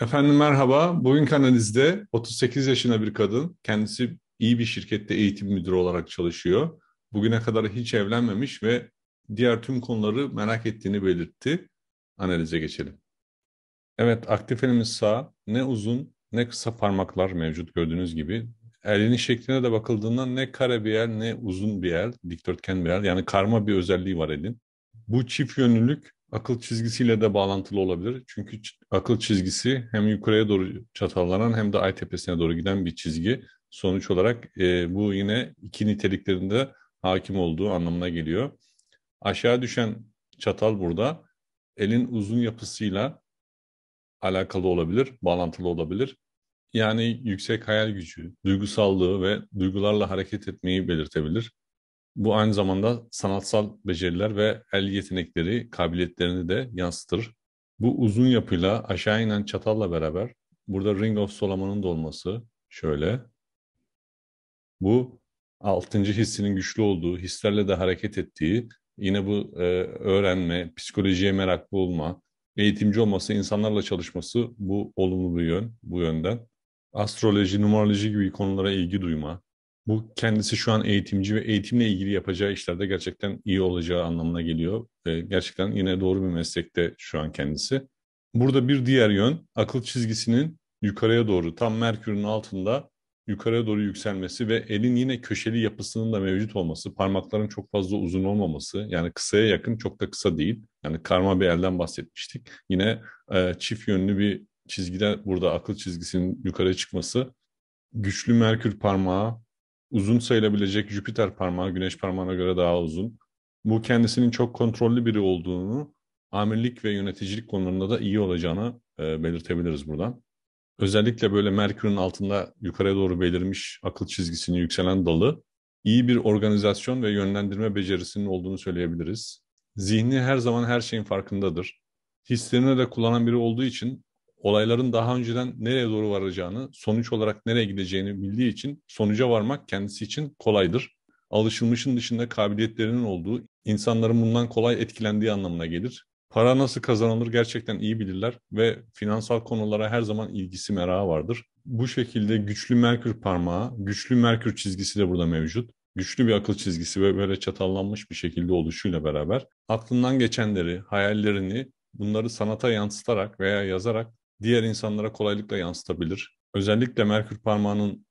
Efendim merhaba. Bugünkü analizde 38 yaşında bir kadın, kendisi iyi bir şirkette eğitim müdürü olarak çalışıyor. Bugüne kadar hiç evlenmemiş ve diğer tüm konuları merak ettiğini belirtti. Analize geçelim. Evet, aktif elimiz sağ. Ne uzun ne kısa parmaklar mevcut gördüğünüz gibi. Elinin şekline de bakıldığında ne kare bir el ne uzun bir el, dikdörtgen bir el. Yani karma bir özelliği var elin. Bu çift yönlülük akıl çizgisiyle de bağlantılı olabilir. Çünkü akıl çizgisi hem yukarıya doğru çatallanan hem de ay tepesine doğru giden bir çizgi. Sonuç olarak e, bu yine iki niteliklerinde hakim olduğu anlamına geliyor. Aşağı düşen çatal burada elin uzun yapısıyla alakalı olabilir, bağlantılı olabilir. Yani yüksek hayal gücü, duygusallığı ve duygularla hareket etmeyi belirtebilir. Bu aynı zamanda sanatsal beceriler ve el yetenekleri, kabiliyetlerini de yansıtır. Bu uzun yapıyla aşağı inen çatalla beraber burada Ring of Solomon'un da olması şöyle. Bu altıncı hissinin güçlü olduğu, hislerle de hareket ettiği, yine bu e, öğrenme, psikolojiye meraklı olma, eğitimci olması, insanlarla çalışması bu olumlu bir yön, bu yönden. Astroloji, numaroloji gibi konulara ilgi duyma, bu kendisi şu an eğitimci ve eğitimle ilgili yapacağı işlerde gerçekten iyi olacağı anlamına geliyor. E, gerçekten yine doğru bir meslekte şu an kendisi. Burada bir diğer yön akıl çizgisinin yukarıya doğru tam Merkür'ün altında yukarıya doğru yükselmesi ve elin yine köşeli yapısının da mevcut olması, parmakların çok fazla uzun olmaması, yani kısaya yakın çok da kısa değil. Yani karma bir elden bahsetmiştik. Yine e, çift yönlü bir çizgide burada akıl çizgisinin yukarı çıkması, güçlü Merkür parmağı uzun sayılabilecek Jüpiter parmağı güneş parmağına göre daha uzun. Bu kendisinin çok kontrollü biri olduğunu, amirlik ve yöneticilik konularında da iyi olacağını e, belirtebiliriz buradan. Özellikle böyle Merkür'ün altında yukarıya doğru belirmiş akıl çizgisini yükselen dalı iyi bir organizasyon ve yönlendirme becerisinin olduğunu söyleyebiliriz. Zihni her zaman her şeyin farkındadır. Hislerine de kullanan biri olduğu için olayların daha önceden nereye doğru varacağını, sonuç olarak nereye gideceğini bildiği için sonuca varmak kendisi için kolaydır. Alışılmışın dışında kabiliyetlerinin olduğu, insanların bundan kolay etkilendiği anlamına gelir. Para nasıl kazanılır gerçekten iyi bilirler ve finansal konulara her zaman ilgisi merağı vardır. Bu şekilde güçlü Merkür parmağı, güçlü Merkür çizgisi de burada mevcut. Güçlü bir akıl çizgisi ve böyle çatallanmış bir şekilde oluşuyla beraber aklından geçenleri, hayallerini bunları sanata yansıtarak veya yazarak diğer insanlara kolaylıkla yansıtabilir. Özellikle Merkür parmağının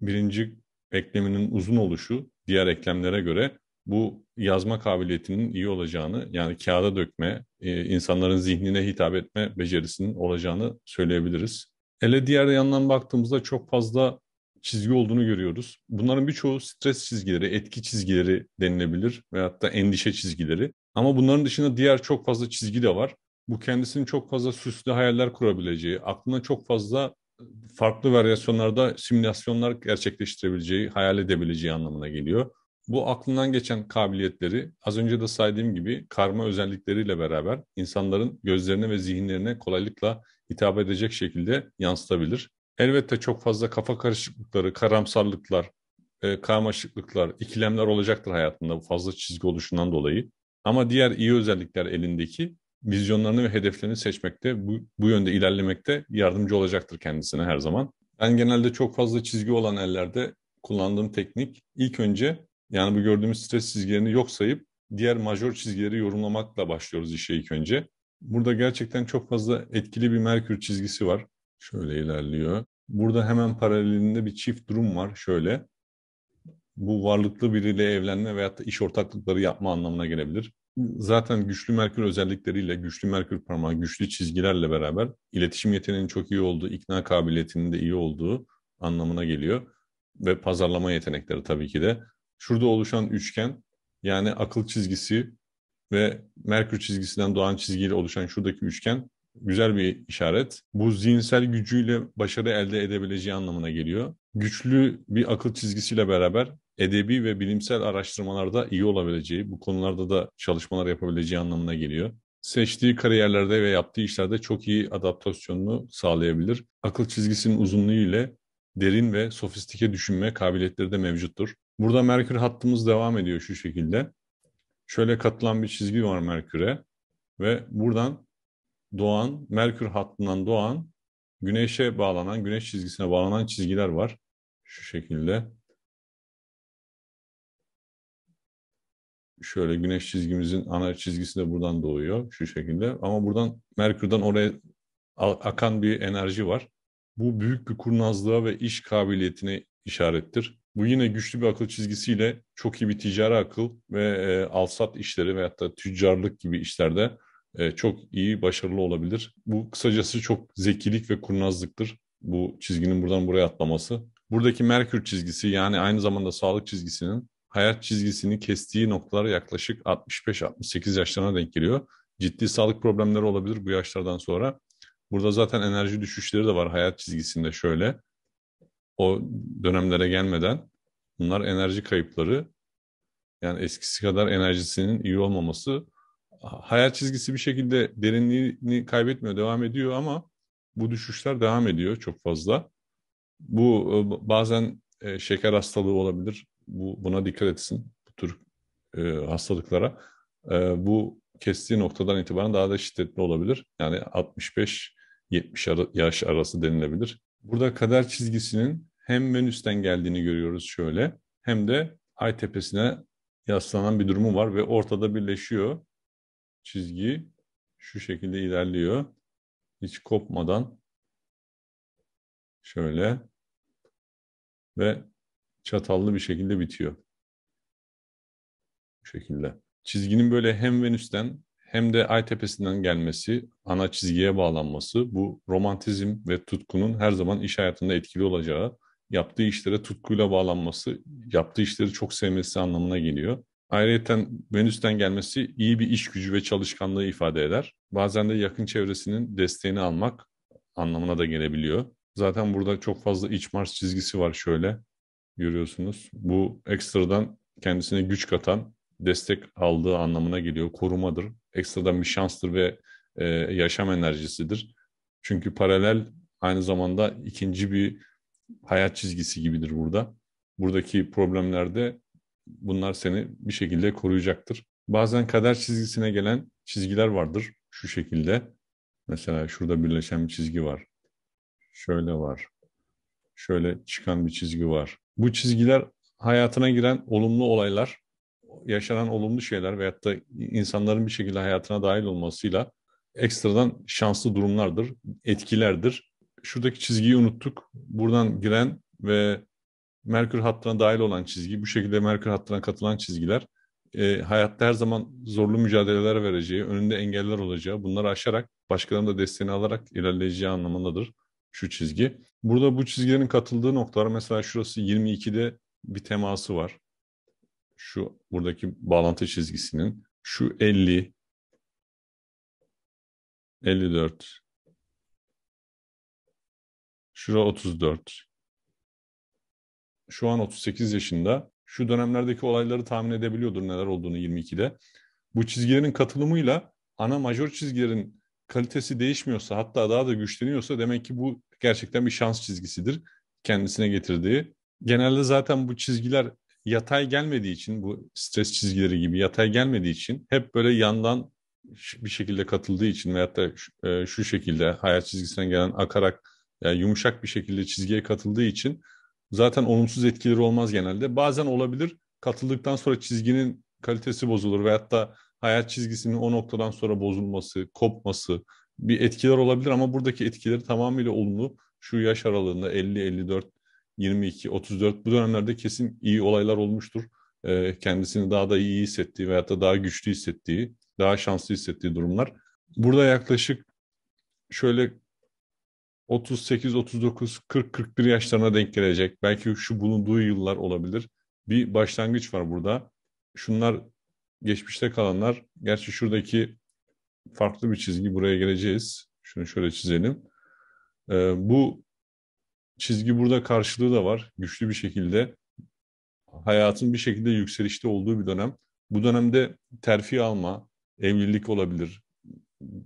birinci ekleminin uzun oluşu diğer eklemlere göre bu yazma kabiliyetinin iyi olacağını yani kağıda dökme, e, insanların zihnine hitap etme becerisinin olacağını söyleyebiliriz. Ele diğer yandan baktığımızda çok fazla çizgi olduğunu görüyoruz. Bunların birçoğu stres çizgileri, etki çizgileri denilebilir veyahut da endişe çizgileri. Ama bunların dışında diğer çok fazla çizgi de var bu kendisini çok fazla süslü hayaller kurabileceği, aklına çok fazla farklı varyasyonlarda simülasyonlar gerçekleştirebileceği, hayal edebileceği anlamına geliyor. Bu aklından geçen kabiliyetleri az önce de saydığım gibi karma özellikleriyle beraber insanların gözlerine ve zihinlerine kolaylıkla hitap edecek şekilde yansıtabilir. Elbette çok fazla kafa karışıklıkları, karamsarlıklar, e, karmaşıklıklar, ikilemler olacaktır hayatında bu fazla çizgi oluşundan dolayı. Ama diğer iyi özellikler elindeki vizyonlarını ve hedeflerini seçmekte, bu, bu yönde ilerlemekte yardımcı olacaktır kendisine her zaman. Ben genelde çok fazla çizgi olan ellerde kullandığım teknik ilk önce yani bu gördüğümüz stres çizgilerini yok sayıp diğer majör çizgileri yorumlamakla başlıyoruz işe ilk önce. Burada gerçekten çok fazla etkili bir Merkür çizgisi var. Şöyle ilerliyor. Burada hemen paralelinde bir çift durum var şöyle. Bu varlıklı biriyle evlenme veyahut da iş ortaklıkları yapma anlamına gelebilir zaten güçlü Merkür özellikleriyle, güçlü Merkür parmağı, güçlü çizgilerle beraber iletişim yeteneğinin çok iyi olduğu, ikna kabiliyetinin de iyi olduğu anlamına geliyor. Ve pazarlama yetenekleri tabii ki de. Şurada oluşan üçgen yani akıl çizgisi ve Merkür çizgisinden doğan çizgiyle oluşan şuradaki üçgen güzel bir işaret. Bu zihinsel gücüyle başarı elde edebileceği anlamına geliyor. Güçlü bir akıl çizgisiyle beraber edebi ve bilimsel araştırmalarda iyi olabileceği, bu konularda da çalışmalar yapabileceği anlamına geliyor. Seçtiği kariyerlerde ve yaptığı işlerde çok iyi adaptasyonunu sağlayabilir. Akıl çizgisinin uzunluğu ile derin ve sofistike düşünme kabiliyetleri de mevcuttur. Burada Merkür hattımız devam ediyor şu şekilde. Şöyle katılan bir çizgi var Merkür'e ve buradan doğan, Merkür hattından doğan, Güneş'e bağlanan, Güneş çizgisine bağlanan çizgiler var. Şu şekilde. şöyle güneş çizgimizin ana çizgisi de buradan doğuyor şu şekilde. Ama buradan Merkür'den oraya akan bir enerji var. Bu büyük bir kurnazlığa ve iş kabiliyetine işarettir. Bu yine güçlü bir akıl çizgisiyle çok iyi bir ticari akıl ve e, alsat işleri veyahut da tüccarlık gibi işlerde e, çok iyi, başarılı olabilir. Bu kısacası çok zekilik ve kurnazlıktır. Bu çizginin buradan buraya atlaması. Buradaki Merkür çizgisi yani aynı zamanda sağlık çizgisinin hayat çizgisini kestiği noktalar yaklaşık 65-68 yaşlarına denk geliyor. Ciddi sağlık problemleri olabilir bu yaşlardan sonra. Burada zaten enerji düşüşleri de var hayat çizgisinde şöyle. O dönemlere gelmeden bunlar enerji kayıpları. Yani eskisi kadar enerjisinin iyi olmaması. Hayat çizgisi bir şekilde derinliğini kaybetmiyor, devam ediyor ama bu düşüşler devam ediyor çok fazla. Bu e, bazen e, şeker hastalığı olabilir, bu buna dikkat etsin bu tür e, hastalıklara. E, bu kestiği noktadan itibaren daha da şiddetli olabilir. Yani 65-70 yaş arası denilebilir. Burada kader çizgisinin hem Venüs'ten geldiğini görüyoruz şöyle hem de Ay tepesine yaslanan bir durumu var ve ortada birleşiyor. Çizgi şu şekilde ilerliyor. Hiç kopmadan şöyle ve çatallı bir şekilde bitiyor. Bu şekilde. Çizginin böyle hem Venüs'ten hem de ay tepesinden gelmesi, ana çizgiye bağlanması bu romantizm ve tutkunun her zaman iş hayatında etkili olacağı, yaptığı işlere tutkuyla bağlanması, yaptığı işleri çok sevmesi anlamına geliyor. Ayrıca Venüs'ten gelmesi iyi bir iş gücü ve çalışkanlığı ifade eder. Bazen de yakın çevresinin desteğini almak anlamına da gelebiliyor. Zaten burada çok fazla iç Mars çizgisi var şöyle görüyorsunuz. Bu ekstradan kendisine güç katan, destek aldığı anlamına geliyor. Korumadır, ekstradan bir şanstır ve e, yaşam enerjisidir. Çünkü paralel aynı zamanda ikinci bir hayat çizgisi gibidir burada. Buradaki problemlerde bunlar seni bir şekilde koruyacaktır. Bazen kader çizgisine gelen çizgiler vardır şu şekilde. Mesela şurada birleşen bir çizgi var. Şöyle var. Şöyle çıkan bir çizgi var bu çizgiler hayatına giren olumlu olaylar, yaşanan olumlu şeyler veyahut da insanların bir şekilde hayatına dahil olmasıyla ekstradan şanslı durumlardır, etkilerdir. Şuradaki çizgiyi unuttuk. Buradan giren ve Merkür hattına dahil olan çizgi, bu şekilde Merkür hattına katılan çizgiler e, hayatta her zaman zorlu mücadeleler vereceği, önünde engeller olacağı, bunları aşarak başkalarının da desteğini alarak ilerleyeceği anlamındadır şu çizgi. Burada bu çizgilerin katıldığı noktalar mesela şurası 22'de bir teması var. Şu buradaki bağlantı çizgisinin şu 50 54 Şura 34. Şu an 38 yaşında. Şu dönemlerdeki olayları tahmin edebiliyordur neler olduğunu 22'de. Bu çizgilerin katılımıyla ana major çizgilerin kalitesi değişmiyorsa hatta daha da güçleniyorsa demek ki bu gerçekten bir şans çizgisidir kendisine getirdiği. Genelde zaten bu çizgiler yatay gelmediği için bu stres çizgileri gibi yatay gelmediği için hep böyle yandan bir şekilde katıldığı için veyahut da e, şu şekilde hayat çizgisinden gelen akarak yani yumuşak bir şekilde çizgiye katıldığı için zaten olumsuz etkileri olmaz genelde. Bazen olabilir katıldıktan sonra çizginin kalitesi bozulur veyahut da hayat çizgisinin o noktadan sonra bozulması, kopması bir etkiler olabilir ama buradaki etkileri tamamıyla olumlu. Şu yaş aralığında 50, 54, 22, 34 bu dönemlerde kesin iyi olaylar olmuştur. Ee, kendisini daha da iyi hissettiği veyahut da daha güçlü hissettiği, daha şanslı hissettiği durumlar. Burada yaklaşık şöyle 38, 39, 40, 41 yaşlarına denk gelecek. Belki şu bulunduğu yıllar olabilir. Bir başlangıç var burada. Şunlar geçmişte kalanlar, gerçi şuradaki farklı bir çizgi buraya geleceğiz. Şunu şöyle çizelim. Ee, bu çizgi burada karşılığı da var. Güçlü bir şekilde hayatın bir şekilde yükselişte olduğu bir dönem. Bu dönemde terfi alma, evlilik olabilir,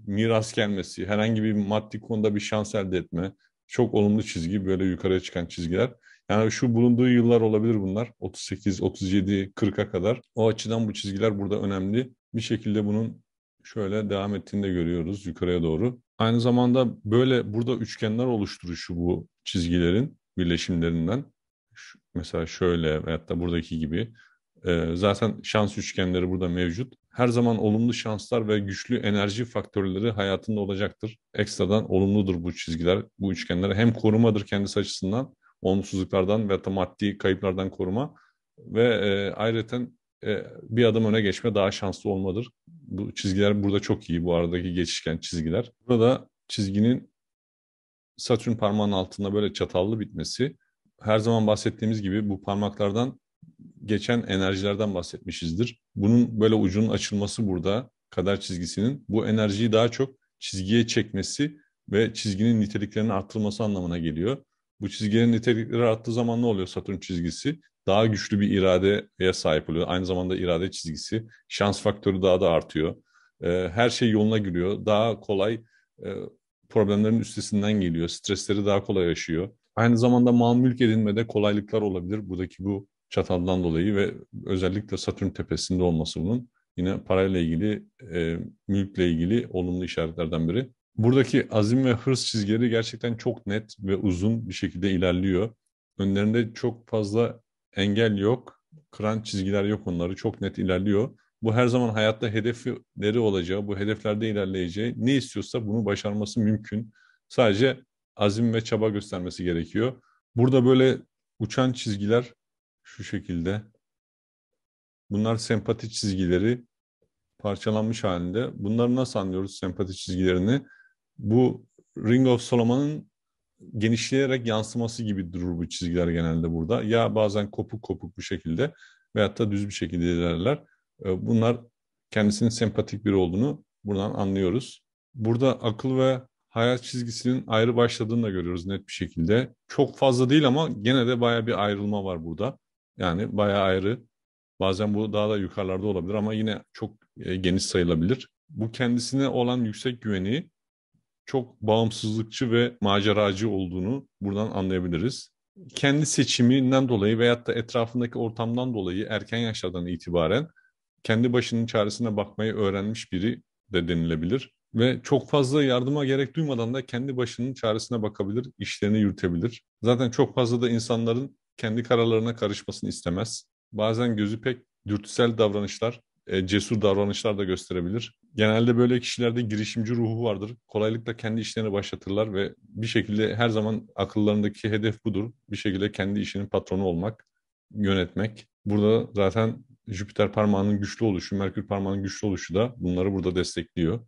miras gelmesi, herhangi bir maddi konuda bir şans elde etme, çok olumlu çizgi, böyle yukarıya çıkan çizgiler. Yani şu bulunduğu yıllar olabilir bunlar. 38, 37, 40'a kadar. O açıdan bu çizgiler burada önemli. Bir şekilde bunun şöyle devam ettiğini de görüyoruz yukarıya doğru. Aynı zamanda böyle burada üçgenler oluşturuşu bu çizgilerin birleşimlerinden. Şu, mesela şöyle veyahut da buradaki gibi. Ee, zaten şans üçgenleri burada mevcut. Her zaman olumlu şanslar ve güçlü enerji faktörleri hayatında olacaktır. Ekstradan olumludur bu çizgiler, bu üçgenler. Hem korumadır kendisi açısından olumsuzluklardan ve maddi kayıplardan koruma ve e, ayrıca e, bir adım öne geçme daha şanslı olmadır. Bu çizgiler burada çok iyi bu aradaki geçişken çizgiler. Burada çizginin Satürn parmağının altında böyle çatallı bitmesi her zaman bahsettiğimiz gibi bu parmaklardan geçen enerjilerden bahsetmişizdir. Bunun böyle ucunun açılması burada kader çizgisinin bu enerjiyi daha çok çizgiye çekmesi ve çizginin niteliklerinin artırılması anlamına geliyor. Bu çizgilerin nitelikleri arttığı zaman ne oluyor Satürn çizgisi? Daha güçlü bir iradeye sahip oluyor. Aynı zamanda irade çizgisi. Şans faktörü daha da artıyor. E, her şey yoluna giriyor. Daha kolay e, problemlerin üstesinden geliyor. Stresleri daha kolay yaşıyor. Aynı zamanda mal mülk edinmede kolaylıklar olabilir. Buradaki bu çataldan dolayı ve özellikle Satürn tepesinde olması bunun yine parayla ilgili, e, mülkle ilgili olumlu işaretlerden biri buradaki azim ve hırs çizgileri gerçekten çok net ve uzun bir şekilde ilerliyor. Önlerinde çok fazla engel yok. Kıran çizgiler yok onları. Çok net ilerliyor. Bu her zaman hayatta hedefleri olacağı, bu hedeflerde ilerleyeceği, ne istiyorsa bunu başarması mümkün. Sadece azim ve çaba göstermesi gerekiyor. Burada böyle uçan çizgiler şu şekilde. Bunlar sempati çizgileri parçalanmış halinde. Bunları nasıl anlıyoruz sempati çizgilerini? bu Ring of Solomon'ın genişleyerek yansıması gibi durur bu çizgiler genelde burada. Ya bazen kopuk kopuk bir şekilde veyahut da düz bir şekilde ilerler. Ee, bunlar kendisinin sempatik biri olduğunu buradan anlıyoruz. Burada akıl ve hayat çizgisinin ayrı başladığını da görüyoruz net bir şekilde. Çok fazla değil ama gene de baya bir ayrılma var burada. Yani baya ayrı. Bazen bu daha da yukarılarda olabilir ama yine çok e, geniş sayılabilir. Bu kendisine olan yüksek güveni çok bağımsızlıkçı ve maceracı olduğunu buradan anlayabiliriz. Kendi seçiminden dolayı veyahut da etrafındaki ortamdan dolayı erken yaşlardan itibaren kendi başının çaresine bakmayı öğrenmiş biri de denilebilir. Ve çok fazla yardıma gerek duymadan da kendi başının çaresine bakabilir, işlerini yürütebilir. Zaten çok fazla da insanların kendi kararlarına karışmasını istemez. Bazen gözü pek dürtüsel davranışlar e, cesur davranışlar da gösterebilir. Genelde böyle kişilerde girişimci ruhu vardır. Kolaylıkla kendi işlerini başlatırlar ve bir şekilde her zaman akıllarındaki hedef budur. Bir şekilde kendi işinin patronu olmak, yönetmek. Burada zaten Jüpiter parmağının güçlü oluşu, Merkür parmağının güçlü oluşu da bunları burada destekliyor.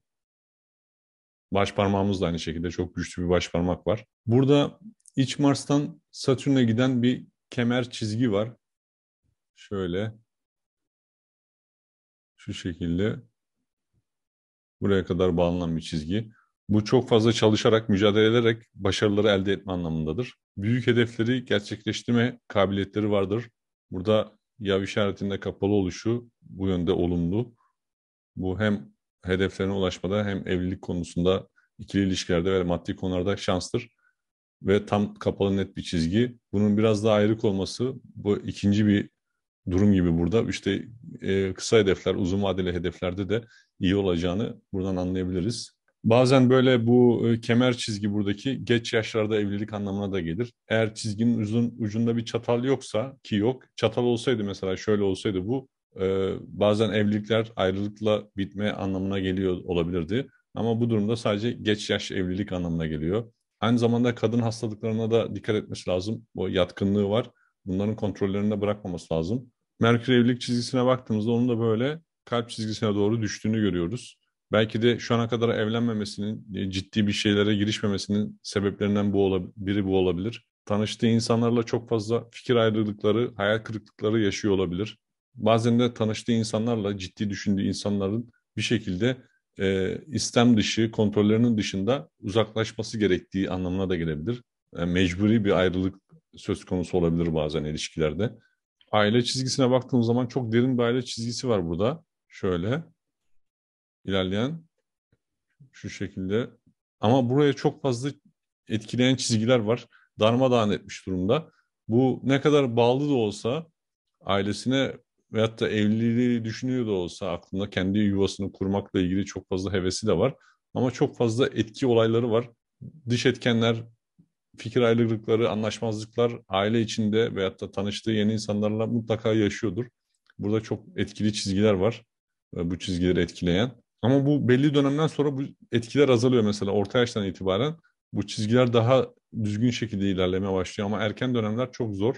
Baş parmağımız da aynı şekilde çok güçlü bir baş parmak var. Burada iç Mars'tan Satürn'e giden bir kemer çizgi var. Şöyle şu şekilde buraya kadar bağlanan bir çizgi. Bu çok fazla çalışarak, mücadele ederek başarıları elde etme anlamındadır. Büyük hedefleri gerçekleştirme kabiliyetleri vardır. Burada yav işaretinde kapalı oluşu bu yönde olumlu. Bu hem hedeflerine ulaşmada hem evlilik konusunda ikili ilişkilerde ve maddi konularda şanstır. Ve tam kapalı net bir çizgi. Bunun biraz daha ayrık olması bu ikinci bir durum gibi burada işte e, kısa hedefler, uzun vadeli hedeflerde de iyi olacağını buradan anlayabiliriz. Bazen böyle bu e, kemer çizgi buradaki geç yaşlarda evlilik anlamına da gelir. Eğer çizginin uzun ucunda bir çatal yoksa ki yok, çatal olsaydı mesela şöyle olsaydı bu e, bazen evlilikler ayrılıkla bitme anlamına geliyor olabilirdi. Ama bu durumda sadece geç yaş evlilik anlamına geliyor. Aynı zamanda kadın hastalıklarına da dikkat etmesi lazım. O yatkınlığı var. Bunların kontrollerinde bırakmaması lazım. Merkür evlilik çizgisine baktığımızda onun da böyle kalp çizgisine doğru düştüğünü görüyoruz. Belki de şu ana kadar evlenmemesinin, e, ciddi bir şeylere girişmemesinin sebeplerinden bu biri bu olabilir. Tanıştığı insanlarla çok fazla fikir ayrılıkları, hayal kırıklıkları yaşıyor olabilir. Bazen de tanıştığı insanlarla, ciddi düşündüğü insanların bir şekilde e, istem dışı, kontrollerinin dışında uzaklaşması gerektiği anlamına da gelebilir. Yani e, mecburi bir ayrılık söz konusu olabilir bazen ilişkilerde aile çizgisine baktığımız zaman çok derin bir aile çizgisi var burada. Şöyle ilerleyen şu şekilde. Ama buraya çok fazla etkileyen çizgiler var. Darmadağın etmiş durumda. Bu ne kadar bağlı da olsa ailesine veyahut da evliliği düşünüyor da olsa aklında kendi yuvasını kurmakla ilgili çok fazla hevesi de var. Ama çok fazla etki olayları var. Dış etkenler fikir ayrılıkları, anlaşmazlıklar aile içinde veyahut da tanıştığı yeni insanlarla mutlaka yaşıyordur. Burada çok etkili çizgiler var. E, bu çizgileri etkileyen. Ama bu belli dönemden sonra bu etkiler azalıyor mesela orta yaştan itibaren. Bu çizgiler daha düzgün şekilde ilerlemeye başlıyor ama erken dönemler çok zor.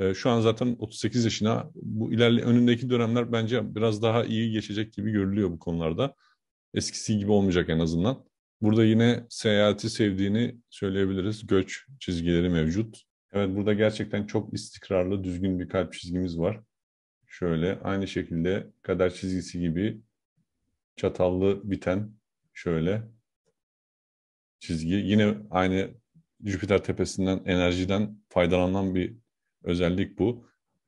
E, şu an zaten 38 yaşına bu ilerle önündeki dönemler bence biraz daha iyi geçecek gibi görülüyor bu konularda. Eskisi gibi olmayacak en azından. Burada yine seyahati sevdiğini söyleyebiliriz. Göç çizgileri mevcut. Evet burada gerçekten çok istikrarlı, düzgün bir kalp çizgimiz var. Şöyle aynı şekilde kader çizgisi gibi çatallı biten şöyle çizgi. Yine aynı Jüpiter tepesinden enerjiden faydalanan bir özellik bu.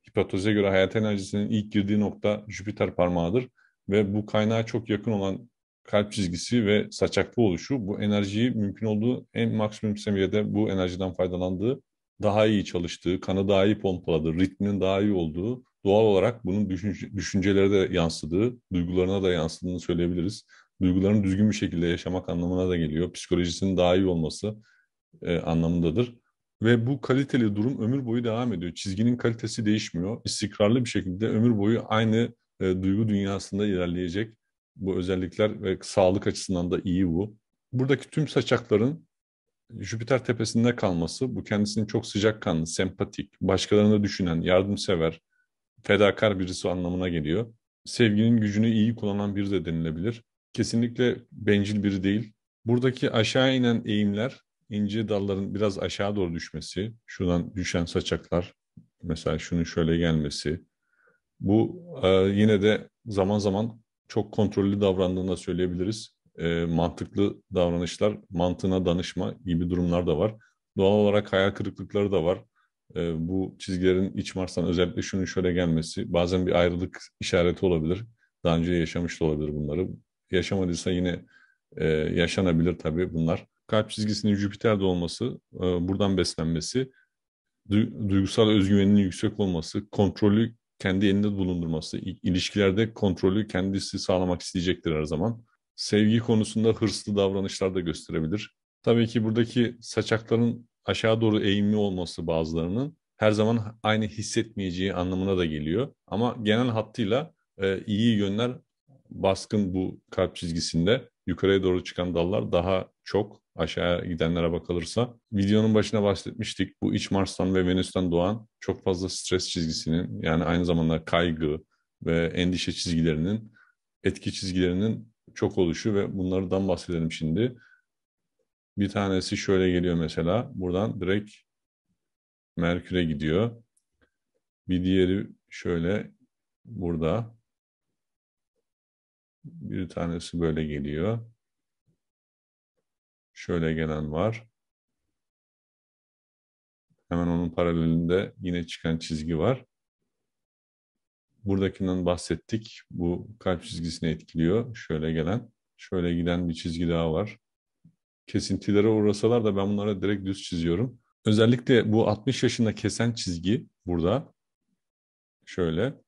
Hipoteze göre hayat enerjisinin ilk girdiği nokta Jüpiter parmağıdır ve bu kaynağa çok yakın olan kalp çizgisi ve saçaklı oluşu bu enerjiyi mümkün olduğu en maksimum seviyede bu enerjiden faydalandığı, daha iyi çalıştığı, kanı daha iyi pompaladığı, ritminin daha iyi olduğu, doğal olarak bunun düşünce, düşüncelere de yansıdığı, duygularına da yansıdığını söyleyebiliriz. Duygularını düzgün bir şekilde yaşamak anlamına da geliyor. Psikolojisinin daha iyi olması e, anlamındadır. Ve bu kaliteli durum ömür boyu devam ediyor. Çizginin kalitesi değişmiyor. İstikrarlı bir şekilde ömür boyu aynı e, duygu dünyasında ilerleyecek bu özellikler ve sağlık açısından da iyi bu. Buradaki tüm saçakların Jüpiter tepesinde kalması bu kendisini çok sıcakkanlı, sempatik, başkalarını düşünen, yardımsever, fedakar birisi anlamına geliyor. Sevginin gücünü iyi kullanan biri de denilebilir. Kesinlikle bencil biri değil. Buradaki aşağı inen eğimler, ince dalların biraz aşağı doğru düşmesi, şuradan düşen saçaklar, mesela şunun şöyle gelmesi. Bu e, yine de zaman zaman çok kontrollü davrandığını da söyleyebiliriz. E, mantıklı davranışlar, mantığına danışma gibi durumlar da var. Doğal olarak hayal kırıklıkları da var. E, bu çizgilerin iç Mars'tan özellikle şunun şöyle gelmesi bazen bir ayrılık işareti olabilir. Daha önce yaşamış da olabilir bunları. Yaşamadıysa yine e, yaşanabilir tabii bunlar. Kalp çizgisinin Jüpiter'de olması, e, buradan beslenmesi, du- duygusal özgüveninin yüksek olması, kontrollü kendi elinde bulundurması, ilişkilerde kontrolü kendisi sağlamak isteyecektir her zaman. Sevgi konusunda hırslı davranışlar da gösterebilir. Tabii ki buradaki saçakların aşağı doğru eğimli olması bazılarının her zaman aynı hissetmeyeceği anlamına da geliyor. Ama genel hattıyla e, iyi yönler baskın bu kalp çizgisinde. Yukarıya doğru çıkan dallar daha çok Aşağı gidenlere bakılırsa. Videonun başına bahsetmiştik. Bu iç Mars'tan ve Venüs'ten doğan çok fazla stres çizgisinin yani aynı zamanda kaygı ve endişe çizgilerinin etki çizgilerinin çok oluşu ve bunlardan bahsedelim şimdi. Bir tanesi şöyle geliyor mesela. Buradan direkt Merkür'e gidiyor. Bir diğeri şöyle burada. Bir tanesi böyle geliyor. Şöyle gelen var. Hemen onun paralelinde yine çıkan çizgi var. Buradakinden bahsettik. Bu kalp çizgisini etkiliyor. Şöyle gelen. Şöyle giden bir çizgi daha var. Kesintilere uğrasalar da ben bunlara direkt düz çiziyorum. Özellikle bu 60 yaşında kesen çizgi burada. Şöyle.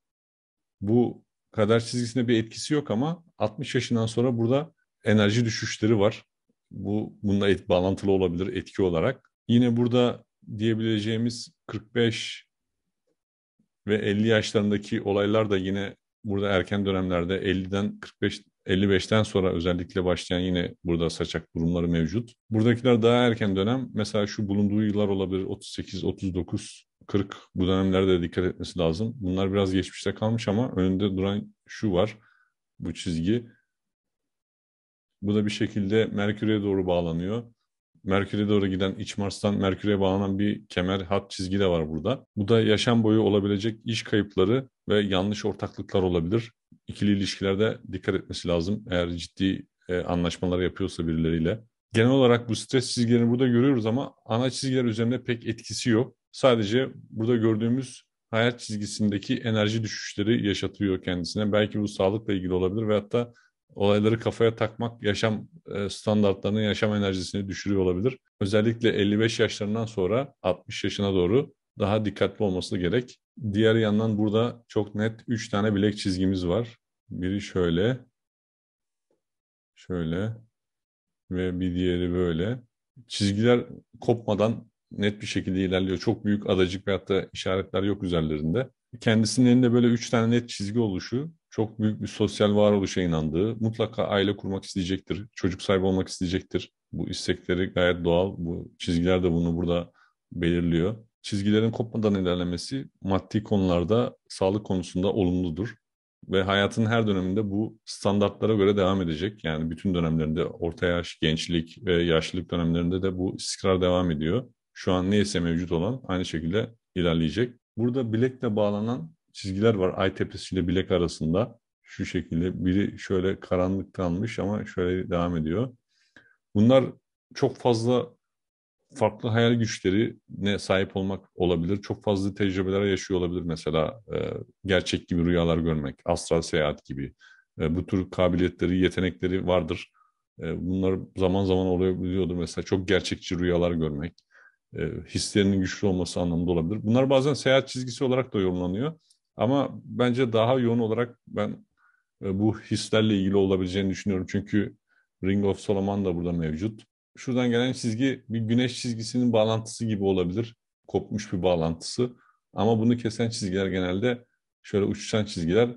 Bu kader çizgisine bir etkisi yok ama 60 yaşından sonra burada enerji düşüşleri var. Bu bununla et, bağlantılı olabilir etki olarak. Yine burada diyebileceğimiz 45 ve 50 yaşlarındaki olaylar da yine burada erken dönemlerde 50'den 45 55'ten sonra özellikle başlayan yine burada saçak durumları mevcut. Buradakiler daha erken dönem mesela şu bulunduğu yıllar olabilir 38, 39, 40 bu dönemlerde dikkat etmesi lazım. Bunlar biraz geçmişte kalmış ama önünde duran şu var bu çizgi bu da bir şekilde Merkür'e doğru bağlanıyor. Merkür'e doğru giden iç Mars'tan Merkür'e bağlanan bir kemer hat çizgi de var burada. Bu da yaşam boyu olabilecek iş kayıpları ve yanlış ortaklıklar olabilir. İkili ilişkilerde dikkat etmesi lazım eğer ciddi e, anlaşmalar yapıyorsa birileriyle. Genel olarak bu stres çizgilerini burada görüyoruz ama ana çizgiler üzerinde pek etkisi yok. Sadece burada gördüğümüz hayat çizgisindeki enerji düşüşleri yaşatıyor kendisine. Belki bu sağlıkla ilgili olabilir ve hatta olayları kafaya takmak yaşam e, standartlarının yaşam enerjisini düşürüyor olabilir. Özellikle 55 yaşlarından sonra 60 yaşına doğru daha dikkatli olması gerek. Diğer yandan burada çok net 3 tane bilek çizgimiz var. Biri şöyle, şöyle ve bir diğeri böyle. Çizgiler kopmadan net bir şekilde ilerliyor. Çok büyük adacık veyahut da işaretler yok üzerlerinde. Kendisinin elinde böyle üç tane net çizgi oluşu çok büyük bir sosyal varoluşa inandığı, mutlaka aile kurmak isteyecektir, çocuk sahibi olmak isteyecektir. Bu istekleri gayet doğal. Bu çizgiler de bunu burada belirliyor. Çizgilerin kopmadan ilerlemesi maddi konularda, sağlık konusunda olumludur. Ve hayatın her döneminde bu standartlara göre devam edecek. Yani bütün dönemlerinde orta yaş, gençlik ve yaşlılık dönemlerinde de bu istikrar devam ediyor. Şu an neyse mevcut olan aynı şekilde ilerleyecek. Burada bilekle bağlanan çizgiler var ay tepesiyle bilek arasında. Şu şekilde biri şöyle karanlıktanmış ama şöyle devam ediyor. Bunlar çok fazla farklı hayal güçleri ne sahip olmak olabilir. Çok fazla tecrübeler yaşıyor olabilir mesela e, gerçek gibi rüyalar görmek, astral seyahat gibi. E, bu tür kabiliyetleri, yetenekleri vardır. E, bunlar zaman zaman olabiliyordur mesela çok gerçekçi rüyalar görmek. E, hislerinin güçlü olması anlamında olabilir. Bunlar bazen seyahat çizgisi olarak da yorumlanıyor. Ama bence daha yoğun olarak ben e, bu hislerle ilgili olabileceğini düşünüyorum. Çünkü Ring of Solomon da burada mevcut. Şuradan gelen çizgi bir güneş çizgisinin bağlantısı gibi olabilir. Kopmuş bir bağlantısı. Ama bunu kesen çizgiler genelde şöyle uçuşan çizgiler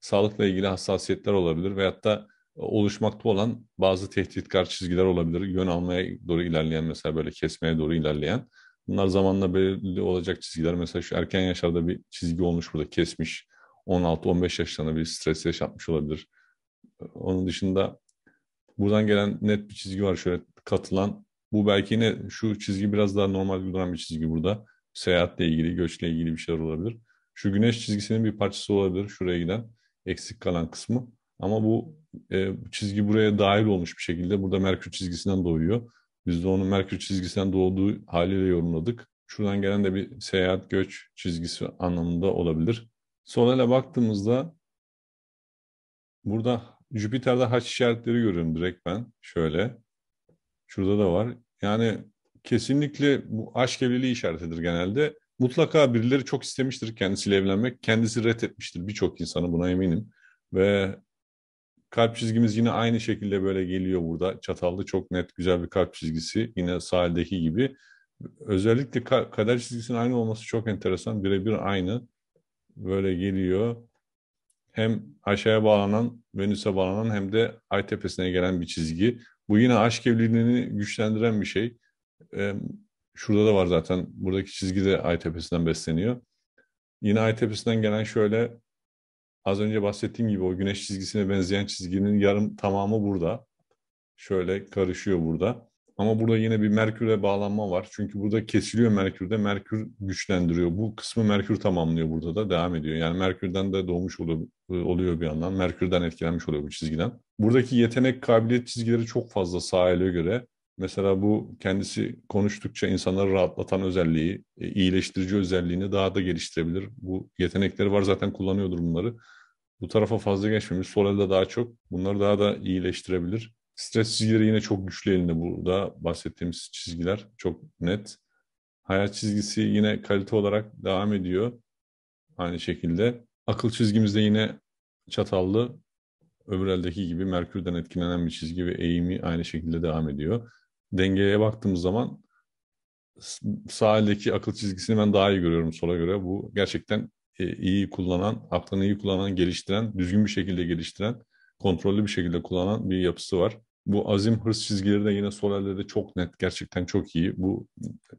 sağlıkla ilgili hassasiyetler olabilir veyahut da oluşmakta olan bazı tehditkar çizgiler olabilir. Yön almaya doğru ilerleyen mesela böyle kesmeye doğru ilerleyen. Bunlar zamanla belirli olacak çizgiler. Mesela şu erken yaşlarda bir çizgi olmuş burada kesmiş. 16-15 yaşlarında bir stres yaşatmış olabilir. Onun dışında buradan gelen net bir çizgi var şöyle katılan. Bu belki yine şu çizgi biraz daha normal uygulanan bir çizgi burada. Seyahatle ilgili, göçle ilgili bir şeyler olabilir. Şu güneş çizgisinin bir parçası olabilir şuraya giden eksik kalan kısmı. Ama bu e, çizgi buraya dahil olmuş bir şekilde burada Merkür çizgisinden doğuyor. Biz de onu Merkür çizgisinden doğduğu haliyle yorumladık. Şuradan gelen de bir seyahat göç çizgisi anlamında olabilir. Solal'e baktığımızda burada Jüpiter'de haç işaretleri görüyorum direkt ben. Şöyle. Şurada da var. Yani kesinlikle bu aşk evliliği işaretidir genelde. Mutlaka birileri çok istemiştir kendisiyle evlenmek. Kendisi reddetmiştir birçok insanı buna eminim. Ve Kalp çizgimiz yine aynı şekilde böyle geliyor burada. Çatallı çok net güzel bir kalp çizgisi. Yine sahildeki gibi. Özellikle ka kader çizgisinin aynı olması çok enteresan. Birebir aynı. Böyle geliyor. Hem aşağıya bağlanan, Venüs'e bağlanan hem de Ay tepesine gelen bir çizgi. Bu yine aşk evliliğini güçlendiren bir şey. Ee, şurada da var zaten. Buradaki çizgi de Ay tepesinden besleniyor. Yine Ay tepesinden gelen şöyle Az önce bahsettiğim gibi o güneş çizgisine benzeyen çizginin yarım tamamı burada. Şöyle karışıyor burada. Ama burada yine bir Merkür'e bağlanma var. Çünkü burada kesiliyor Merkür'de. Merkür güçlendiriyor. Bu kısmı Merkür tamamlıyor burada da devam ediyor. Yani Merkür'den de doğmuş oluyor, bir yandan. Merkür'den etkilenmiş oluyor bu çizgiden. Buradaki yetenek kabiliyet çizgileri çok fazla sahile göre. Mesela bu kendisi konuştukça insanları rahatlatan özelliği, e, iyileştirici özelliğini daha da geliştirebilir. Bu yetenekleri var zaten kullanıyordur bunları bu tarafa fazla geçmemiş. Sol elde daha çok. Bunları daha da iyileştirebilir. Stres çizgileri yine çok güçlü elinde. Burada bahsettiğimiz çizgiler çok net. Hayat çizgisi yine kalite olarak devam ediyor. Aynı şekilde. Akıl çizgimizde yine çatallı öbür eldeki gibi Merkür'den etkilenen bir çizgi ve eğimi aynı şekilde devam ediyor. Dengeye baktığımız zaman sağ eldeki akıl çizgisini ben daha iyi görüyorum sola göre. Bu gerçekten e, iyi kullanan, aklını iyi kullanan, geliştiren, düzgün bir şekilde geliştiren, kontrollü bir şekilde kullanan bir yapısı var. Bu azim hırs çizgileri de yine Soler'de de çok net. Gerçekten çok iyi. Bu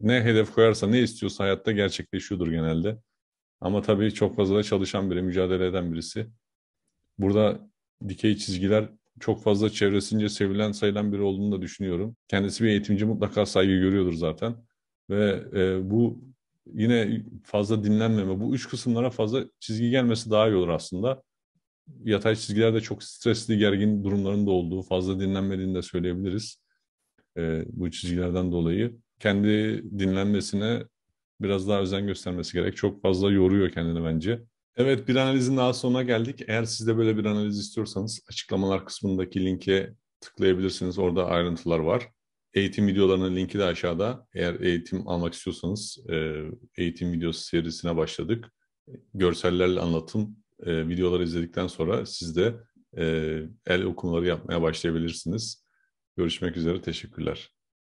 ne hedef koyarsa ne istiyorsa hayatta gerçekleşiyordur genelde. Ama tabii çok fazla da çalışan biri, mücadele eden birisi. Burada dikey çizgiler çok fazla çevresince sevilen sayılan biri olduğunu da düşünüyorum. Kendisi bir eğitimci mutlaka saygı görüyordur zaten. Ve e, bu yine fazla dinlenmeme bu üç kısımlara fazla çizgi gelmesi daha iyi olur aslında. Yatay çizgilerde çok stresli, gergin durumların da olduğu, fazla dinlenmediğini de söyleyebiliriz. E, bu çizgilerden dolayı kendi dinlenmesine biraz daha özen göstermesi gerek. Çok fazla yoruyor kendini bence. Evet bir analizin daha sonuna geldik. Eğer siz de böyle bir analiz istiyorsanız açıklamalar kısmındaki linke tıklayabilirsiniz. Orada ayrıntılar var eğitim videolarının linki de aşağıda. Eğer eğitim almak istiyorsanız e, eğitim videosu serisine başladık. Görsellerle anlatım e, videoları izledikten sonra siz de e, el okumaları yapmaya başlayabilirsiniz. Görüşmek üzere, teşekkürler.